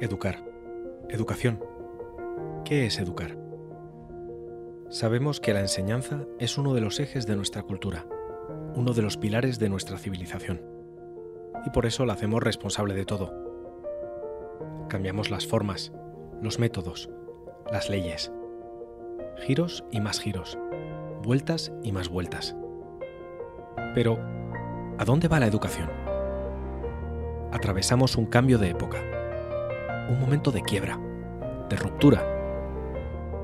Educar. Educación. ¿Qué es educar? Sabemos que la enseñanza es uno de los ejes de nuestra cultura, uno de los pilares de nuestra civilización. Y por eso la hacemos responsable de todo. Cambiamos las formas, los métodos, las leyes. Giros y más giros. Vueltas y más vueltas. Pero, ¿a dónde va la educación? Atravesamos un cambio de época un momento de quiebra, de ruptura.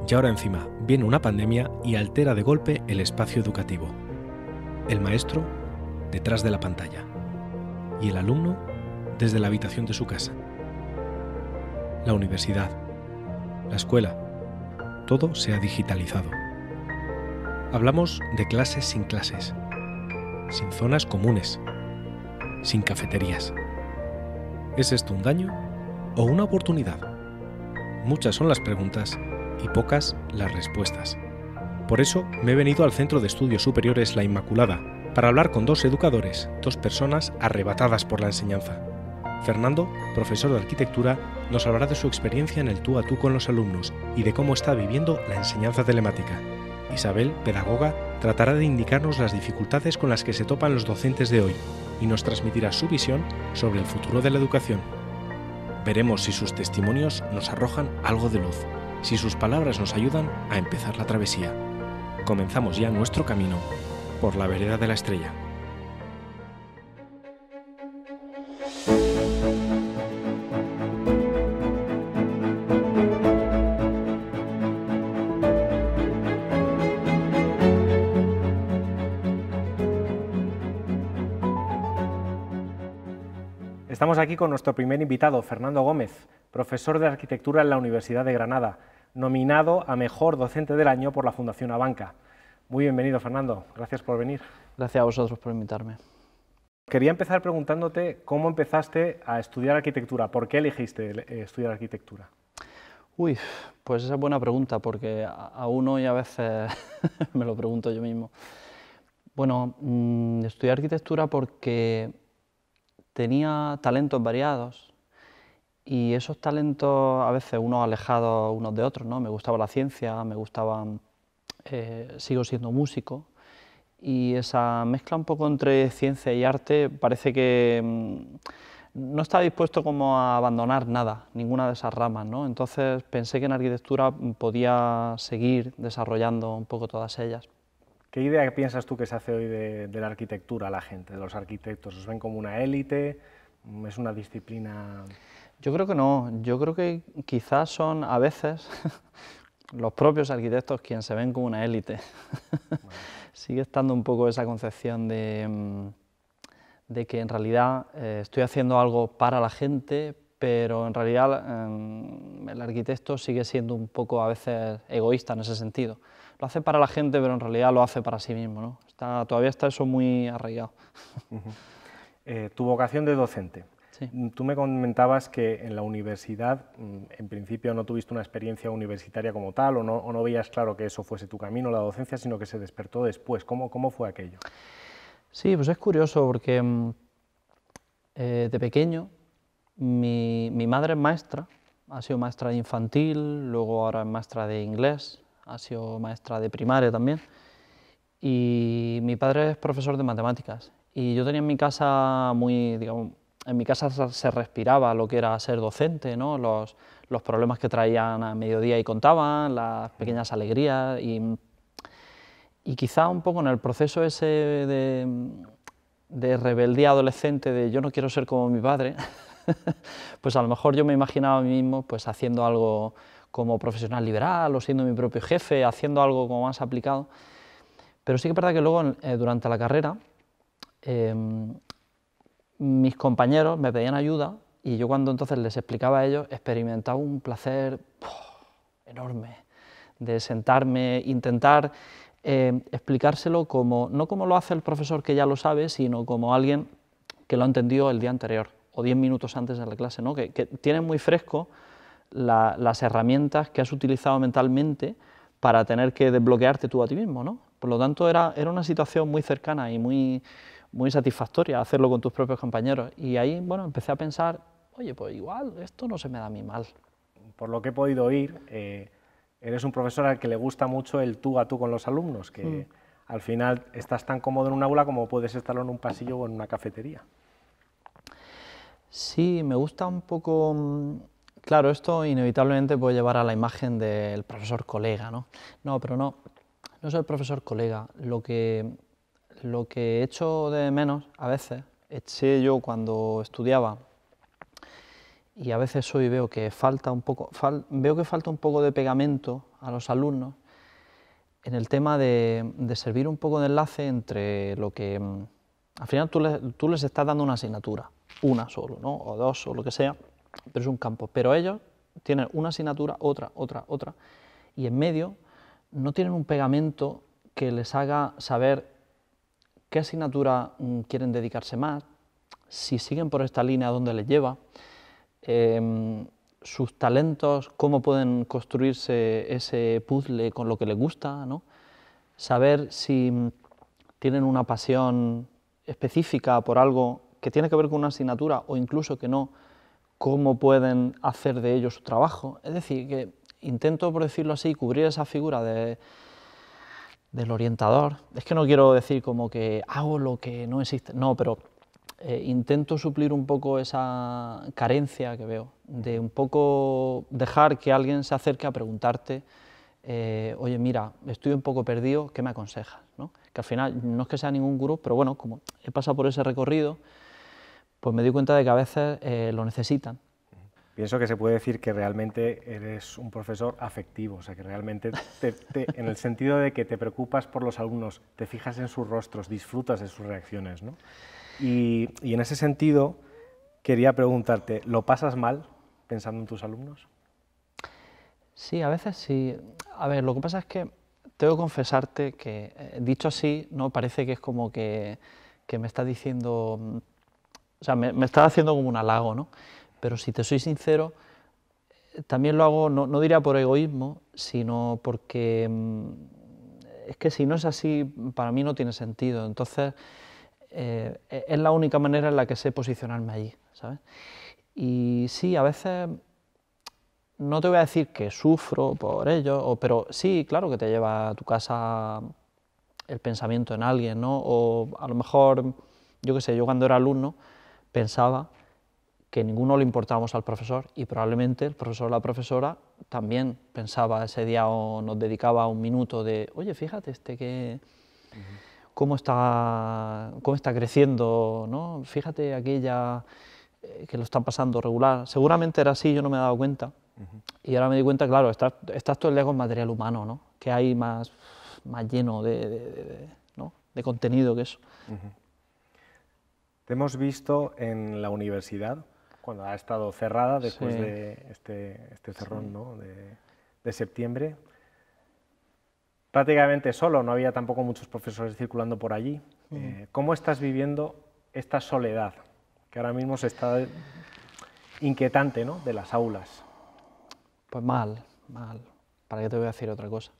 Y ahora encima viene una pandemia y altera de golpe el espacio educativo. El maestro detrás de la pantalla y el alumno desde la habitación de su casa. La universidad, la escuela, todo se ha digitalizado. Hablamos de clases sin clases, sin zonas comunes, sin cafeterías. ¿Es esto un daño o una oportunidad? Muchas son las preguntas y pocas las respuestas. Por eso me he venido al Centro de Estudios Superiores La Inmaculada para hablar con dos educadores, dos personas arrebatadas por la enseñanza. Fernando, profesor de arquitectura, nos hablará de su experiencia en el tú a tú con los alumnos y de cómo está viviendo la enseñanza telemática. Isabel, pedagoga, tratará de indicarnos las dificultades con las que se topan los docentes de hoy y nos transmitirá su visión sobre el futuro de la educación. Veremos si sus testimonios nos arrojan algo de luz, si sus palabras nos ayudan a empezar la travesía. Comenzamos ya nuestro camino por la vereda de la estrella. aquí con nuestro primer invitado, Fernando Gómez, profesor de arquitectura en la Universidad de Granada, nominado a Mejor Docente del Año por la Fundación Abanca. Muy bienvenido, Fernando. Gracias por venir. Gracias a vosotros por invitarme. Quería empezar preguntándote cómo empezaste a estudiar arquitectura, por qué elegiste eh, estudiar arquitectura. Uy, pues esa es buena pregunta, porque a uno y a veces me lo pregunto yo mismo. Bueno, mm, estudié arquitectura porque tenía talentos variados y esos talentos a veces unos alejados unos de otros, ¿no? Me gustaba la ciencia, me gustaba eh, sigo siendo músico y esa mezcla un poco entre ciencia y arte parece que mm, no estaba dispuesto como a abandonar nada, ninguna de esas ramas, ¿no? Entonces pensé que en arquitectura podía seguir desarrollando un poco todas ellas. ¿Qué idea piensas tú que se hace hoy de, la arquitectura a la gente, de los arquitectos? ¿Os ven como una élite? ¿Es una disciplina...? Yo creo que no. Yo creo que quizás son a veces los propios arquitectos quienes se ven como una élite. Sigue estando un poco esa concepción de, mm, que en realidad eh, estoy haciendo algo para la gente, pero en realidad em, el arquitecto sigue siendo un poco a veces egoísta en ese sentido lo hace para la gente, pero en realidad lo hace para sí mismo. ¿no? Está, todavía está eso muy arraigado. Eh, tu vocación de docente. Tú me comentabas que en la universidad, mm, en principio, no tuviste una experiencia universitaria como tal, o no, veías claro que eso fuese tu camino, la docencia, sino que se despertó después. ¿Cómo, cómo fue aquello? Sí, pues es curioso porque mm, eh, de pequeño mi, mi madre es maestra, ha sido maestra infantil, luego ahora es maestra de inglés, ha sido maestra de primaria también. Y mi padre es profesor de matemáticas. Y yo tenía en mi casa muy, digamos, en mi casa se respiraba lo que era ser docente, ¿no? los, los problemas que traían a mediodía y contaban, las pequeñas alegrías. Y, y quizá un poco en el proceso ese de, de rebeldía adolescente, de yo no quiero ser como mi padre, pues a lo mejor yo me imaginaba a mí mismo pues haciendo algo como profesional liberal o siendo mi propio jefe, haciendo algo como más aplicado. Pero sí que es verdad que luego eh, durante la carrera em, mis compañeros me pedían ayuda y yo cuando entonces les explicaba a ellos experimentaba un placer enorme de sentarme, intentar em, explicárselo como, no como lo hace el profesor que ya lo sabe, sino como alguien que lo ha entendido el día anterior o diez minutos antes de la clase, que, tiene muy fresco las herramientas que has utilizado mentalmente para tener que desbloquearte tú a ti mismo, ¿no? Por lo tanto, era, era una situación muy cercana y muy, muy satisfactoria hacerlo con tus propios compañeros. Y ahí, bueno, empecé a pensar, oye, pues igual esto no se me da a mí mal. Por lo que he podido oír, eh, eres un profesor al que le gusta mucho el tú a tú con los alumnos, que mm. al final estás tan cómodo en un aula como puedes estarlo en un pasillo o en una cafetería. Sí, me gusta un poco mm, Claro, esto inevitablemente puede llevar a la imagen del profesor colega, ¿no? No, pero no, no soy el profesor colega. Lo que, lo que echo de menos a veces, eché yo cuando estudiaba, y a veces hoy veo que falta un poco, veo que falta un poco de pegamento a los alumnos en el tema de, servir un poco de enlace entre lo que... Mm, al final tú, tú les estás dando una asignatura, una solo, ¿no? o dos, o lo que sea, pero es un campo. Pero ellos tienen una asignatura, otra, otra, otra, y en medio no tienen un pegamento que les haga saber qué asignatura mm, quieren dedicarse más, si siguen por esta línea, dónde les lleva, em, sus talentos, cómo pueden construirse ese puzzle con lo que les gusta, ¿no? saber si mm, tienen una pasión específica por algo que tiene que ver con una asignatura o incluso que no, cómo pueden hacer de ello su trabajo. Es decir, que intento, por decirlo así, cubrir esa figura del orientador. Es que no quiero decir como que hago lo que no existe, no, pero eh, intento suplir un poco esa carencia que veo, de un poco dejar que alguien se acerque a preguntarte, eh, oye, mira, estoy un poco perdido, ¿qué me aconsejas? ¿No? Que al final no es que sea ningún gurú, pero bueno, como he pasado por ese recorrido, pues me doy cuenta de que a veces eh, lo necesitan. Pienso que se puede decir que realmente eres un profesor afectivo, o sea, que realmente, en el sentido de que te preocupas por los alumnos, te fijas en sus rostros, disfrutas de sus reacciones, ¿no? Y, en ese sentido, quería preguntarte, ¿lo pasas mal pensando en tus alumnos? Sí, a veces sí. A ver, lo que pasa es que tengo que confesarte que, eh, dicho así, no parece que es como que, que me está diciendo mm, o sea, me, estás haciendo como un halago, ¿no? Pero si te soy sincero, también lo hago, no, diría por egoísmo, sino porque mm, es que si no es así, para mí no tiene sentido. Entonces, eh, e, es la única manera en la que sé posicionarme allí, ¿sabes? Y sí, a veces no te voy a decir que sufro por ello, pero sí, claro que te lleva a tu casa el pensamiento en alguien, ¿no? O a lo mejor, yo qué sé, yo cuando era alumno, pensaba que ninguno le importábamos al profesor y probablemente el profesor o la profesora también pensaba ese día o nos dedicaba un minuto de, oye, fíjate, este que... Cómo está, cómo está creciendo, ¿no? Fíjate aquella eh, que lo está pasando regular. Seguramente era así, yo no me he dado cuenta. Y ahora me di cuenta, claro, estás, todo el día con material humano, ¿no? Que hay más, más lleno de, contenido que eso. Te hemos visto en la universidad, cuando ha estado cerrada después de este, este cerrón de, septiembre. Prácticamente solo, no había tampoco muchos profesores circulando por allí. Eh, ¿Cómo estás viviendo esta soledad que ahora mismo se está inquietante ¿no? de las aulas? Pues mal, mal. ¿Para qué te voy a decir otra cosa?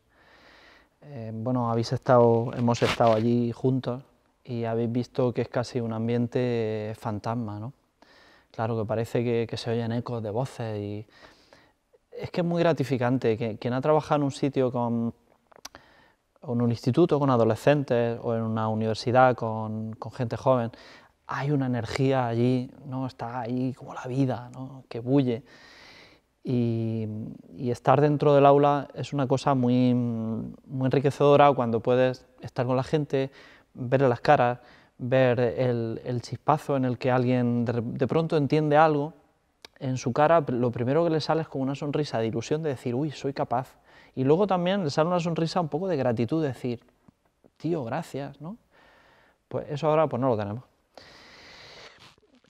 Eh, bueno, habéis estado, hemos estado allí juntos y habéis visto que es casi un ambiente eh, fantasma, ¿no? Claro, que parece que, se oyen ecos de voces y es que es muy gratificante. Que, quien ha trabajado en un sitio con en un instituto con adolescentes o en una universidad con, gente joven, hay una energía allí, ¿no? está ahí como la vida, ¿no? que bulle. Y, estar dentro del aula es una cosa muy enriquecedora cuando puedes estar con la gente, ver las caras, ver el, chispazo en el que alguien de, pronto entiende algo, en su cara lo primero que le sale es como una sonrisa de ilusión de decir, uy, soy capaz. Y luego también le sale una sonrisa un poco de gratitud, de decir, tío, gracias, ¿no? Pues eso ahora pues no lo tenemos.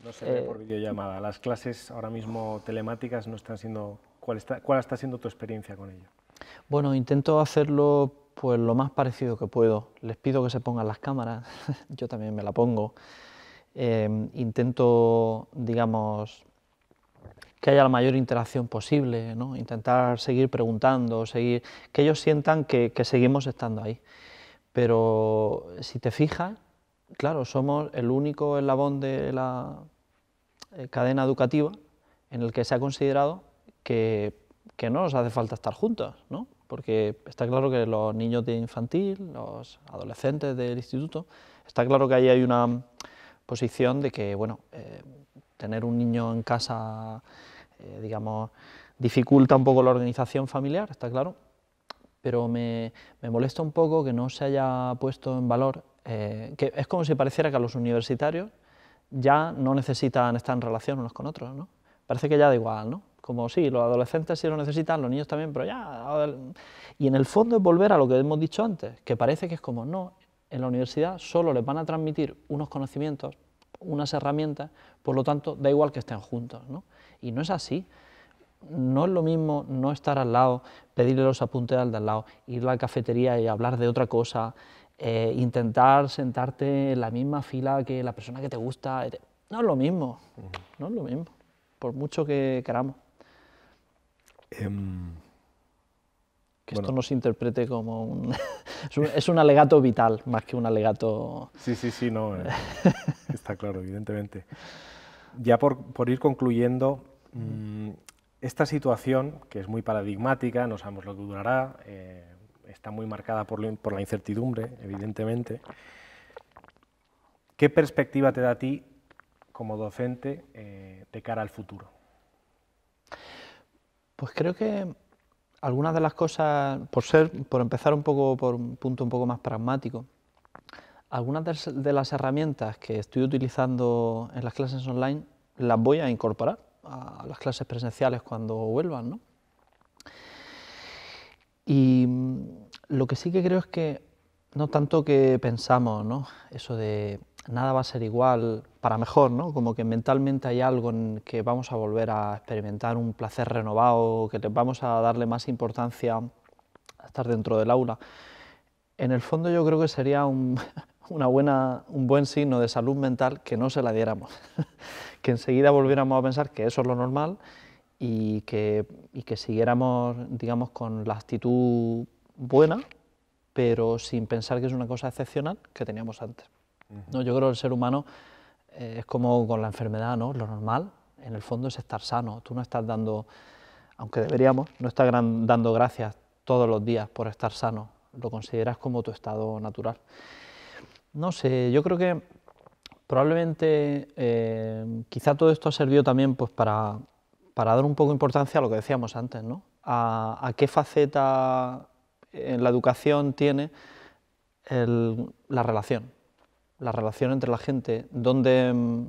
No se ve por eh, videollamada. Las clases ahora mismo telemáticas no están siendo... ¿Cuál está, cuál está siendo tu experiencia con ello? Bueno, intento hacerlo pues lo más parecido que puedo. Les pido que se pongan las cámaras, yo también me la pongo. Em, intento, digamos, que haya la mayor interacción posible, ¿no? intentar seguir preguntando, seguir, que ellos sientan que, seguimos estando ahí. Pero si te fijas, claro, somos el único eslabón de la eh, cadena educativa en el que se ha considerado que, que no nos hace falta estar juntos, ¿no? porque está claro que los niños de infantil, los adolescentes del instituto, está claro que ahí hay una posición de que, bueno, eh, tener un niño en casa, eh, dificulta un poco la organización familiar, está claro, pero me, molesta un poco que no se haya puesto en valor, eh, que es como si pareciera que a los universitarios ya no necesitan estar en relación unos con otros, ¿no? Parece que ya da igual, ¿no? como sí, los adolescentes sí lo necesitan, los niños también, pero ya... Y en el fondo es volver a lo que hemos dicho antes, que parece que es como, no, en la universidad solo les van a transmitir unos conocimientos, unas herramientas, por lo tanto, da igual que estén juntos, ¿no? Y no es así. No es lo mismo no estar al lado, pedirle los apuntes al de al lado, ir a la cafetería y hablar de otra cosa, eh, intentar sentarte en la misma fila que la persona que te gusta. No es lo mismo, no es lo mismo, por mucho que queramos. Em, que esto no se interprete como un... es, un... alegato vital, más que un alegato... Sí, sí, sí, no, eh, está claro, evidentemente. Ya por, ir concluyendo, mm, esta situación, que es muy paradigmática, no sabemos lo que durará, eh, está muy marcada por, por la incertidumbre, evidentemente, ¿qué perspectiva te da a ti como docente eh, de cara al futuro? Pues creo que algunas de las cosas, por ser, por empezar un poco por un punto un poco más pragmático, algunas de las herramientas que estoy utilizando en las clases online las voy a incorporar a las clases presenciales cuando vuelvan, Y lo que sí que creo es que no tanto que pensamos, ¿no? Eso de nada va a ser igual para mejor, ¿no? Como que mentalmente hay algo en que vamos a volver a experimentar un placer renovado, que vamos a darle más importancia a estar dentro del aula. En el fondo yo creo que sería un, una buena, un buen signo de salud mental que no se la diéramos, que enseguida volviéramos a pensar que eso es lo normal y que, y que siguiéramos, digamos, con la actitud buena, pero sin pensar que es una cosa excepcional que teníamos antes. ¿no? Yo creo que el ser humano eh, es como con la enfermedad, ¿no? Lo normal, en el fondo, es estar sano. Tú no estás dando, aunque deberíamos, no estás dando gracias todos los días por estar sano. Lo consideras como tu estado natural. No sé, yo creo que probablemente eh, quizá todo esto ha servido también pues, para, dar un poco de importancia a lo que decíamos antes, ¿no? A, qué faceta en la educación tiene la relación, la relación entre la gente, dónde, mm,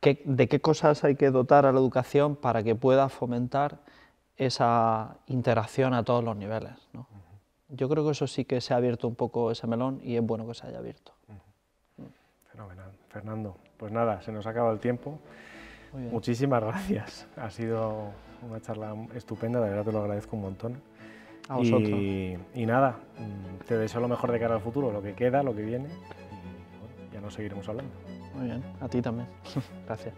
qué, de qué cosas hay que dotar a la educación para que pueda fomentar esa interacción a todos los niveles. ¿no? Yo creo que eso sí que se ha abierto un poco ese melón y es bueno que se haya abierto. Fenomenal. Fernando, pues nada, se nos acaba el tiempo. Muchísimas gracias. Ha sido una charla estupenda, de verdad te lo agradezco un montón. A vosotros. y nada, mm, te deseo lo mejor de cara al futuro, lo que queda, lo que viene nos seguiremos hablando. Muy bien, a ti también. Gracias.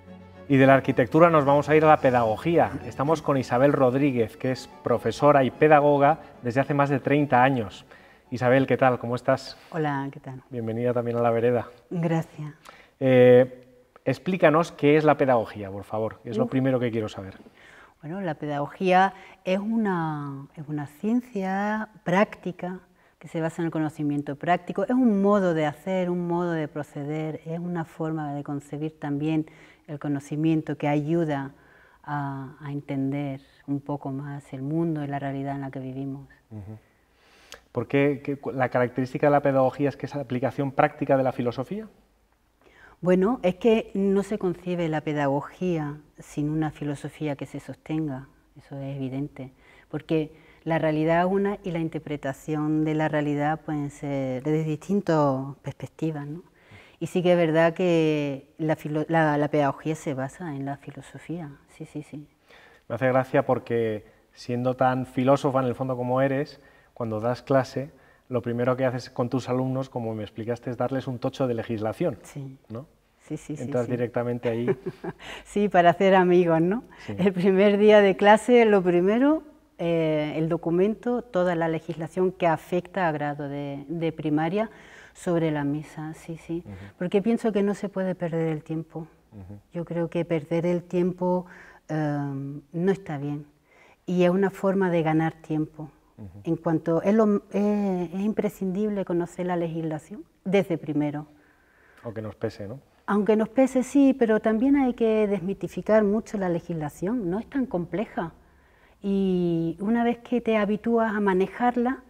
Y de la arquitectura nos vamos a ir a la pedagogía. Estamos con Isabel Rodríguez, que es profesora y pedagoga desde hace más de 30 años. Isabel, ¿qué tal? ¿Cómo estás? Hola, ¿qué tal? Bienvenida también a La Vereda. Gracias. Eh, explícanos qué es la pedagogía, por favor, es lo primero que quiero saber. Bueno, la pedagogía es una ciencia práctica que se basa en el conocimiento práctico. Es un modo de hacer, un modo de proceder, es una forma de concebir también el conocimiento que ayuda a, entender un poco más el mundo y la realidad en la que vivimos. ¿Por qué Porque la característica de la pedagogía es que es la aplicación práctica de la filosofía? Bueno, es que no se concibe la pedagogía sin una filosofía que se sostenga, eso es evidente, porque la realidad una y la interpretación de la realidad pueden ser de distintas perspectivas. Y sí que es verdad que la, pedagogía se basa en la filosofía, sí, sí, sí. Me hace gracia porque siendo tan filósofa en el fondo como eres, cuando das clase, lo primero que haces con tus alumnos, como me explicaste, es darles un tocho de legislación, sí. ¿no? Sí, sí, Entras directamente ahí. sí, para hacer amigos, ¿no? El primer día de clase, lo primero eh, el documento, toda la legislación que afecta a grado de, primaria sobre la misa, sí, sí. Porque pienso que no se puede perder el tiempo. Yo creo que perder el tiempo em, no está bien. Y es una forma de ganar tiempo. En cuanto es, imprescindible conocer la legislación desde primero. Aunque nos pese, ¿no? Aunque nos pese, sí, pero también hay que desmitificar mucho la legislación. No es tan compleja. Y una vez que te habitúas a manejarla,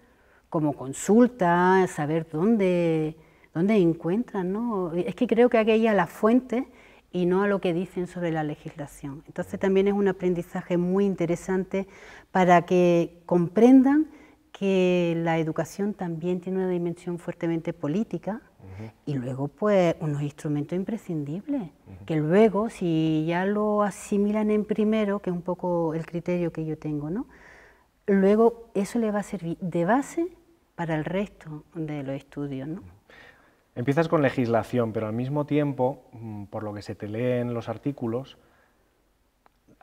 como consulta, saber dónde, dónde encuentran, ¿no? Es que creo que hay que ir a la fuente y no a lo que dicen sobre la legislación. Entonces también es un aprendizaje muy interesante para que comprendan que la educación también tiene una dimensión fuertemente política y luego, pues, unos instrumentos imprescindibles, que luego, si ya lo asimilan en primero, que es un poco el criterio que yo tengo, ¿no? Luego eso le va a servir de base para el resto de los estudios, ¿no? Empiezas con legislación, pero al mismo tiempo, mm, por lo que se te leen los artículos,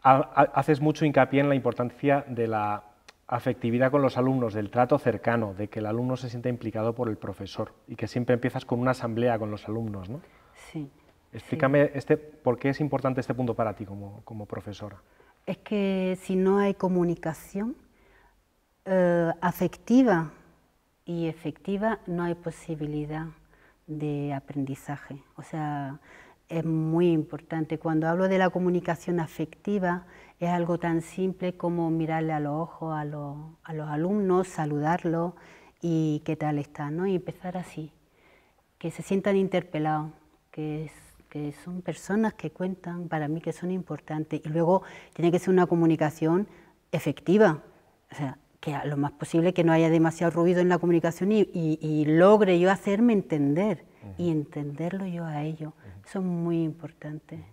haces mucho hincapié en la importancia de la afectividad con los alumnos, del trato cercano, de que el alumno se sienta implicado por el profesor y que siempre empiezas con una asamblea con los alumnos, ¿no? Sí. Explícame Este, por qué es importante este punto para ti como, profesora. Es que si no hay comunicación eh, afectiva y efectiva, no hay posibilidad de aprendizaje. O sea, es muy importante. Cuando hablo de la comunicación afectiva, es algo tan simple como mirarle a los ojos a, los, alumnos, saludarlos y qué tal está ¿no? Y empezar así, que se sientan interpelados, que, que son personas que cuentan para mí que son importantes. Y luego tiene que ser una comunicación efectiva, o que lo más posible que no haya demasiado ruido en la comunicación y, logre yo hacerme entender y entenderlo yo a ello. Eso es muy importante.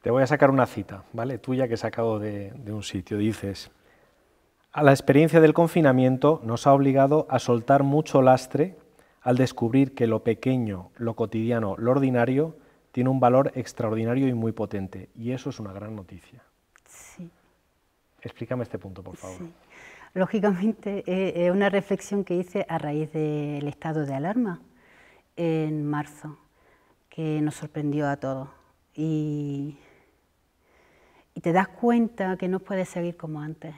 Te voy a sacar una cita, ¿vale? Tuya que he sacado de, un sitio. Dices, a la experiencia del confinamiento nos ha obligado a soltar mucho lastre al descubrir que lo pequeño, lo cotidiano, lo ordinario tiene un valor extraordinario y muy potente. Y eso es una gran noticia. Sí. Explícame este punto, por favor. Lógicamente, eh, es una reflexión que hice a raíz del estado de alarma en marzo, que nos sorprendió a todos. Y, te das cuenta que no puedes seguir como antes.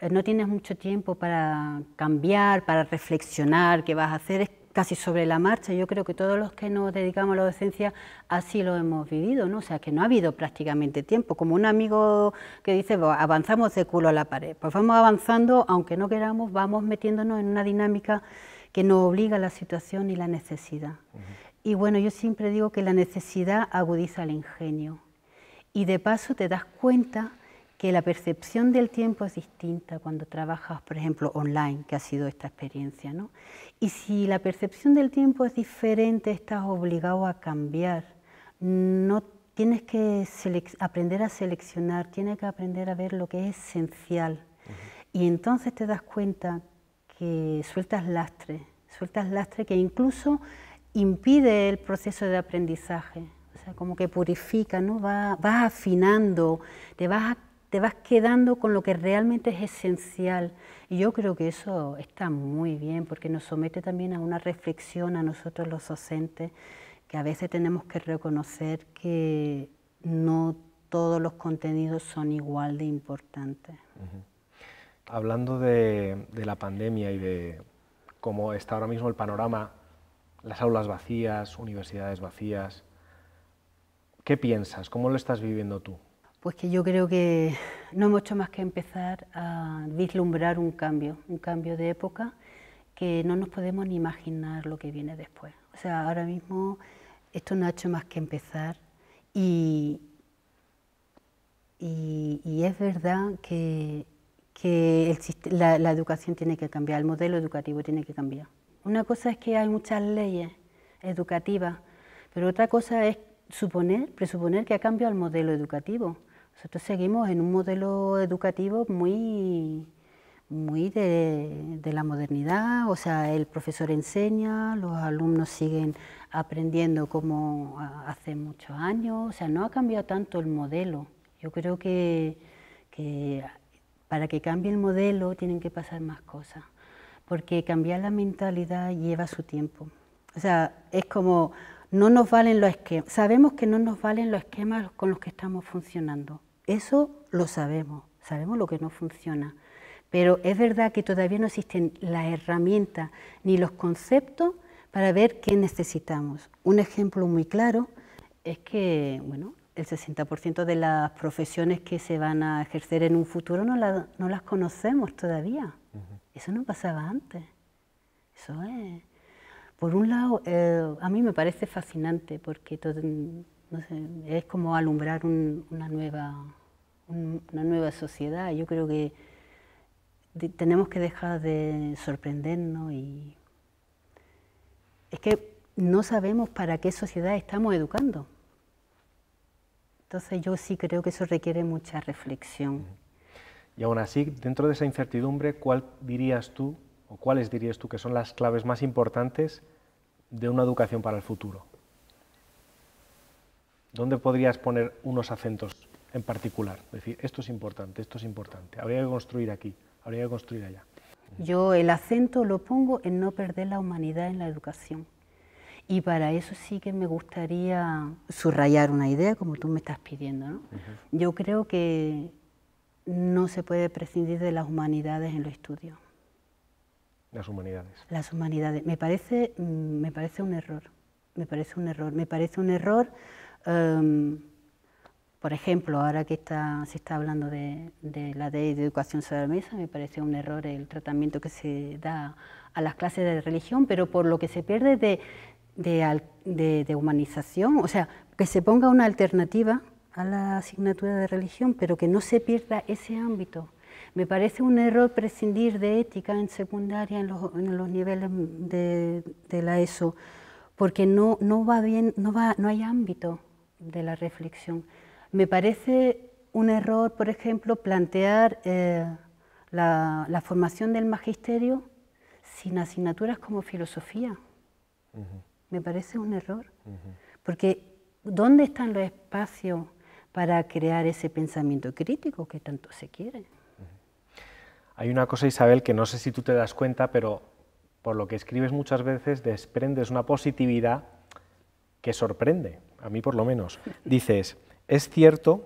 Eh, no tienes mucho tiempo para cambiar, para reflexionar qué vas a hacer. Es casi sobre la marcha. Yo creo que todos los que nos dedicamos a la docencia así lo hemos vivido, ¿no? O sea, que no ha habido prácticamente tiempo. Como un amigo que dice, avanzamos de culo a la pared. Pues vamos avanzando, aunque no queramos, vamos metiéndonos en una dinámica que nos obliga a la situación y la necesidad. Y bueno, yo siempre digo que la necesidad agudiza el ingenio. Y de paso te das cuenta que la percepción del tiempo es distinta cuando trabajas, por ejemplo, online, que ha sido esta experiencia. ¿no? Y si la percepción del tiempo es diferente, estás obligado a cambiar. No tienes que aprender a seleccionar, tienes que aprender a ver lo que es esencial. Y entonces te das cuenta que sueltas lastre, sueltas lastre que incluso impide el proceso de aprendizaje. O sea, como que purifica, ¿no? vas, afinando, te vas te vas quedando con lo que realmente es esencial. Y yo creo que eso está muy bien porque nos somete también a una reflexión a nosotros los docentes, que a veces tenemos que reconocer que no todos los contenidos son igual de importantes. Hablando de la pandemia y de cómo está ahora mismo el panorama, las aulas vacías, universidades vacías, ¿qué piensas? ¿Cómo lo estás viviendo tú? pues que yo creo que no hemos hecho más que empezar a vislumbrar un cambio, un cambio de época que no nos podemos ni imaginar lo que viene después. O sea, ahora mismo esto no ha hecho más que empezar y, es verdad que, la, la educación tiene que cambiar, el modelo educativo tiene que cambiar. Una cosa es que hay muchas leyes educativas, pero otra cosa es suponer, presuponer que ha cambiado el modelo educativo. Nosotros seguimos en un modelo educativo muy, de, la modernidad, o sea, el profesor enseña, los alumnos siguen aprendiendo como hace muchos años, o sea, no ha cambiado tanto el modelo. Yo creo que, que para que cambie el modelo tienen que pasar más cosas, porque cambiar la mentalidad lleva su tiempo. O sea, es como no nos valen los esquemas, sabemos que no nos valen los esquemas con los que estamos funcionando eso lo sabemos, sabemos lo que no funciona. Pero es verdad que todavía no existen las herramientas ni los conceptos para ver qué necesitamos. Un ejemplo muy claro es que bueno, el 60% de las profesiones que se van a ejercer en un futuro no, no las conocemos todavía. Eso no pasaba antes. Eso es. Por un lado, eh, a mí me parece fascinante porque es como alumbrar una, nueva, una nueva sociedad. Yo creo que tenemos que dejar de sorprendernos y es que no sabemos para qué sociedad estamos educando. Entonces yo sí creo que eso requiere mucha reflexión. Y aún así, dentro de esa incertidumbre, ¿cuál dirías tú o cuáles dirías tú que son las claves más importantes de una educación para el futuro? ¿Dónde podrías poner unos acentos en particular? Es decir, esto es importante, esto es importante. Habría que construir aquí, habría que construir allá. Yo el acento lo pongo en no perder la humanidad en la educación. Y para eso sí que me gustaría subrayar una idea como tú me estás pidiendo. Yo creo que no se puede prescindir de las humanidades en los estudios. Las humanidades. Las humanidades. Me parece, mm, me parece un error. Me parece un error. Me parece un error Em, por ejemplo, ahora que se está hablando de, la ley de educación sobre la mesa, me parece un error el tratamiento que se da a las clases de religión, pero por lo que se pierde de, humanización, o sea, que se ponga una alternativa a la asignatura de religión, pero que no se pierda ese ámbito. Me parece un error prescindir de ética en secundaria, en los, niveles de, la ESO, porque no, no va bien, no, va, no hay ámbito de la reflexión. Me parece un error, por ejemplo, plantear eh, la, formación del magisterio sin asignaturas como filosofía. Me parece un error, porque ¿dónde están los espacios para crear ese pensamiento crítico que tanto se quiere? Hay una cosa, Isabel, que no sé si tú te das cuenta, pero por lo que escribes muchas veces desprendes una positividad que sorprende a mí por lo menos, dices, es cierto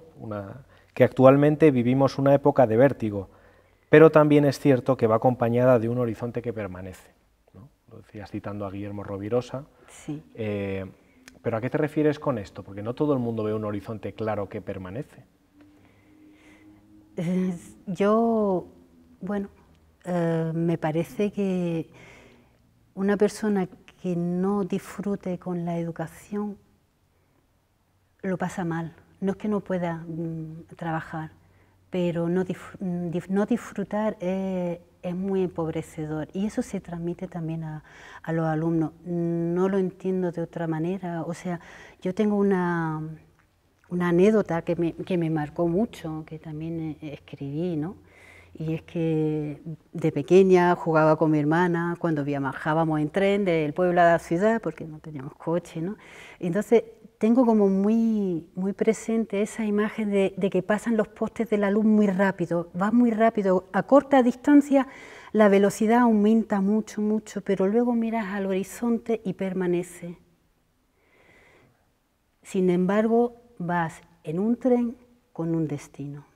que actualmente vivimos una época de vértigo, pero también es cierto que va acompañada de un horizonte que permanece. Lo decías citando a Guillermo Rovirosa. Sí. Eh, pero ¿a qué te refieres con esto? Porque no todo el mundo ve un horizonte claro que permanece. yo, bueno, eh, me parece que una persona que no disfrute con la educación lo pasa mal. No es que no pueda mm, trabajar, pero no, mm, no disfrutar eh, es, muy empobrecedor y eso se transmite también a, los alumnos. No lo entiendo de otra manera. O sea, yo tengo una, una anécdota que me, que me, marcó mucho, que también eh, escribí, ¿no? Y es que de pequeña jugaba con mi hermana cuando viajábamos en tren del pueblo a la ciudad, porque no teníamos coche, ¿no? Entonces tengo como muy, presente esa imagen de, que pasan los postes de la luz muy rápido, va muy rápido, a corta distancia la velocidad aumenta mucho, mucho, pero luego miras al horizonte y permanece. Sin embargo, vas en un tren con un destino.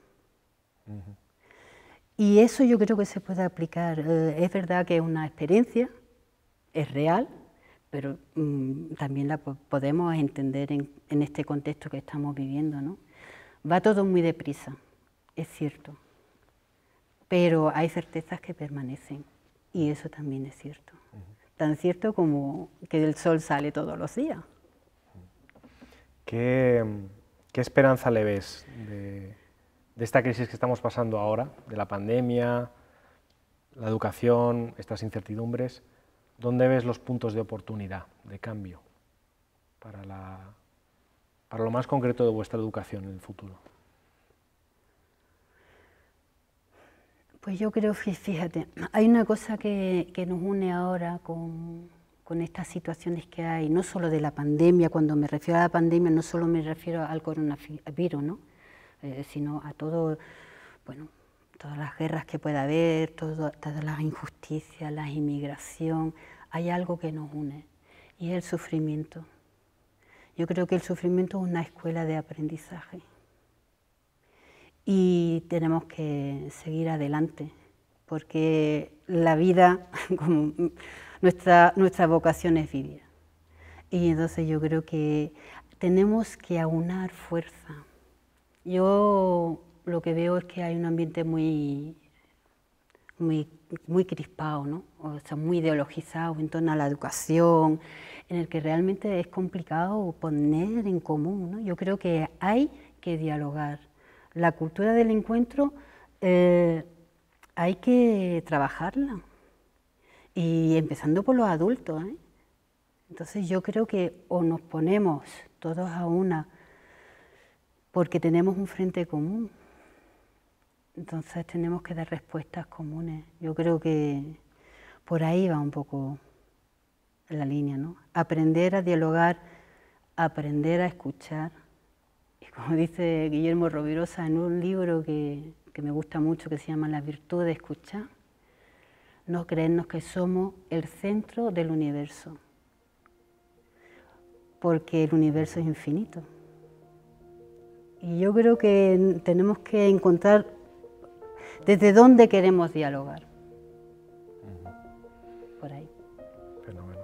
Y eso yo creo que se puede aplicar. Eh, es verdad que es una experiencia, es real, pero mm, también la podemos entender en, este contexto que estamos viviendo. Va todo muy deprisa, es cierto, pero hay certezas que permanecen y eso también es cierto. Tan cierto como que el sol sale todos los días. ¿Qué, esperanza le ves de esta crisis que estamos pasando ahora, de la pandemia, la educación, estas incertidumbres? ¿Dónde ves los puntos de oportunidad, de cambio, para, lo más concreto de vuestra educación en el futuro? Pues yo creo, que, fíjate, hay una cosa que, nos une ahora con, estas situaciones que hay, no solo de la pandemia, cuando me refiero a la pandemia no solo me refiero al coronavirus, ¿no? Eh, sino a todo, bueno, todas las guerras que pueda haber, todas las injusticias, la inmigración, hay algo que nos une y es el sufrimiento. Yo creo que el sufrimiento es una escuela de aprendizaje y tenemos que seguir adelante porque la vida, nuestra, nuestra vocación es vivir. Y entonces yo creo que tenemos que aunar fuerza. Yo lo que veo es que hay un ambiente muy, muy, muy crispado, ¿no? o sea, muy ideologizado en torno a la educación, en el que realmente es complicado poner en común. Yo creo que hay que dialogar. La cultura del encuentro eh, hay que trabajarla, y empezando por los adultos. ¿eh? Entonces yo creo que o nos ponemos todos a una porque tenemos un frente común entonces tenemos que dar respuestas comunes. Yo creo que por ahí va un poco la línea, ¿no? Aprender a dialogar, aprender a escuchar. Y como dice Guillermo Rovirosa en un libro que, que me gusta mucho, que se llama La virtud de escuchar, no creernos que somos el centro del universo, porque el universo es infinito. Y yo creo que tenemos que encontrar desde dónde queremos dialogar. Por ahí. Fenómeno.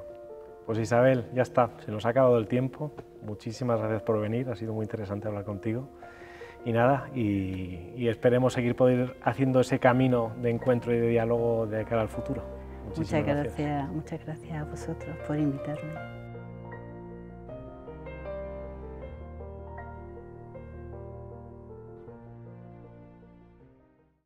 Pues Isabel, ya está, se nos ha acabado el tiempo. Muchísimas gracias por venir, ha sido muy interesante hablar contigo. Y nada, y, esperemos seguir poder haciendo ese camino de encuentro y de diálogo de cara al futuro. muchas gracias, muchas gracias a vosotros por invitarme.